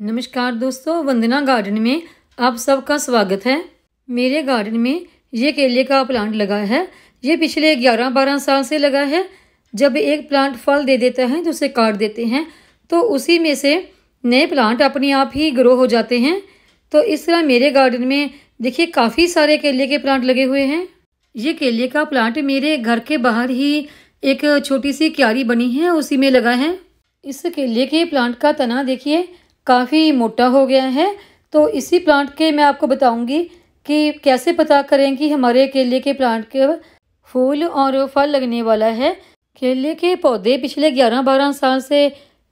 नमस्कार दोस्तों वंदना गार्डन में आप सबका स्वागत है मेरे गार्डन में ये केले का प्लांट लगा है ये पिछले 11-12 साल से लगा है जब एक प्लांट फल दे देता है तो उसे काट देते हैं तो उसी में से नए प्लांट अपने आप ही ग्रो हो जाते हैं तो इस तरह मेरे गार्डन में देखिए काफ़ी सारे केले के प्लांट लगे हुए हैं ये केले का प्लांट मेरे घर के बाहर ही एक छोटी सी क्यारी बनी है उसी में लगा है इस केले के प्लांट का तना देखिए काफ़ी मोटा हो गया है तो इसी प्लांट के मैं आपको बताऊंगी कि कैसे पता करें कि हमारे केले के प्लांट के फूल और फल लगने वाला है केले के पौधे पिछले 11-12 साल से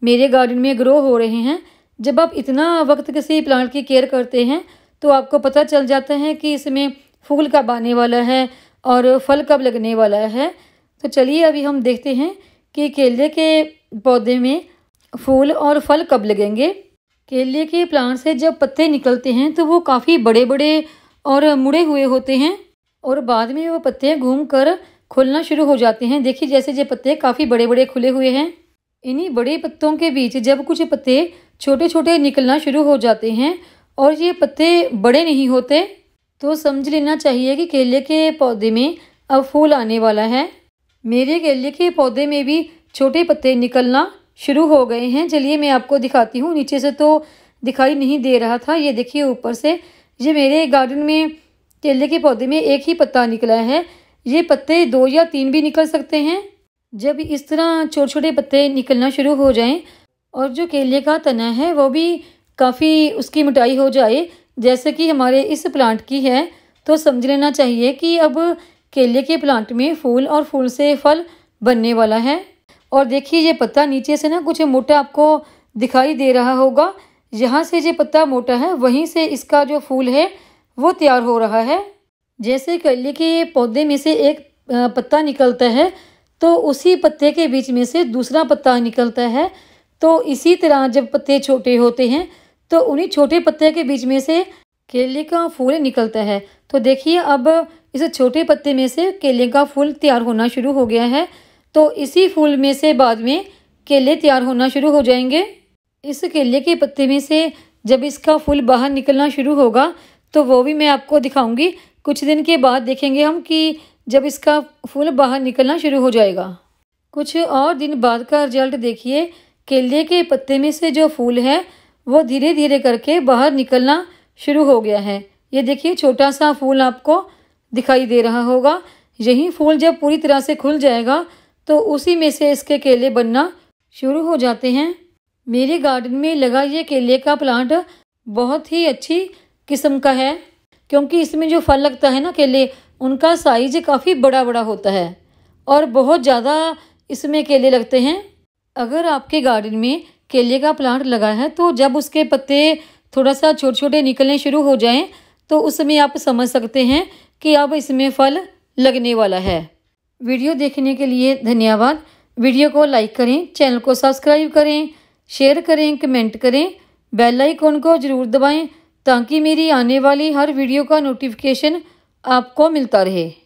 मेरे गार्डन में ग्रो हो रहे हैं जब आप इतना वक्त किसी प्लांट की केयर करते हैं तो आपको पता चल जाता है कि इसमें फूल कब आने वाला है और फल कब लगने वाला है तो चलिए अभी हम देखते हैं कि केले के पौधे में फूल और फल कब लगेंगे केले के प्लांट से जब पत्ते निकलते हैं तो वो काफ़ी बड़े बड़े और मुड़े हुए होते हैं और बाद में वो पत्ते घूम कर खुलना शुरू हो जाते हैं देखिए जैसे ये पत्ते काफ़ी बड़े बड़े खुले हुए हैं इन्हीं बड़े पत्तों के बीच जब कुछ पत्ते छोटे छोटे निकलना शुरू हो जाते हैं और ये पत्ते बड़े नहीं होते तो समझ लेना चाहिए कि केले के पौधे में अब फूल आने वाला है मेरे केले के पौधे में भी छोटे पत्ते निकलना शुरू हो गए हैं चलिए मैं आपको दिखाती हूँ नीचे से तो दिखाई नहीं दे रहा था ये देखिए ऊपर से ये मेरे गार्डन में केले के पौधे में एक ही पत्ता निकला है ये पत्ते दो या तीन भी निकल सकते हैं जब इस तरह छोटे छोटे पत्ते निकलना शुरू हो जाएं और जो केले का तना है वो भी काफ़ी उसकी मिटाई हो जाए जैसे कि हमारे इस प्लांट की है तो समझ लेना चाहिए कि अब केले के प्लांट में फूल और फूल से फल बनने वाला है और देखिए ये पत्ता नीचे से ना कुछ मोटा आपको दिखाई दे रहा होगा यहाँ से ये पत्ता मोटा है वहीं से इसका जो फूल है वो तैयार हो रहा है जैसे कि के पौधे में से एक पत्ता निकलता है तो उसी पत्ते के बीच में से दूसरा पत्ता निकलता है तो इसी तरह जब पत्ते छोटे होते हैं तो उन्हीं छोटे पत्ते के बीच में से केले का फूल निकलता है तो देखिए अब इस छोटे पत्ते में से केले का फूल तैयार होना शुरू हो गया है तो इसी फूल में से बाद में केले तैयार होना शुरू हो जाएंगे इस केले के पत्ते में से जब इसका फूल बाहर निकलना शुरू होगा तो वो भी मैं आपको दिखाऊंगी कुछ दिन के बाद देखेंगे हम कि जब इसका फूल बाहर निकलना शुरू हो जाएगा कुछ और दिन बाद का रिजल्ट देखिए केले के पत्ते में से जो फूल है वो धीरे धीरे करके बाहर निकलना शुरू हो गया है ये देखिए छोटा सा फूल आपको दिखाई दे रहा होगा यही फूल जब पूरी तरह से खुल जाएगा तो उसी में से इसके केले बनना शुरू हो जाते हैं मेरे गार्डन में लगा ये केले का प्लांट बहुत ही अच्छी किस्म का है क्योंकि इसमें जो फल लगता है ना केले उनका साइज काफ़ी बड़ा बड़ा होता है और बहुत ज़्यादा इसमें केले लगते हैं अगर आपके गार्डन में केले का प्लांट लगा है तो जब उसके पत्ते थोड़ा सा छोटे छोटे निकलने शुरू हो जाएं तो उस समय आप समझ सकते हैं कि अब इसमें फल लगने वाला है वीडियो देखने के लिए धन्यवाद वीडियो को लाइक करें चैनल को सब्सक्राइब करें शेयर करें कमेंट करें बेल आइकॉन को ज़रूर दबाएं ताकि मेरी आने वाली हर वीडियो का नोटिफिकेशन आपको मिलता रहे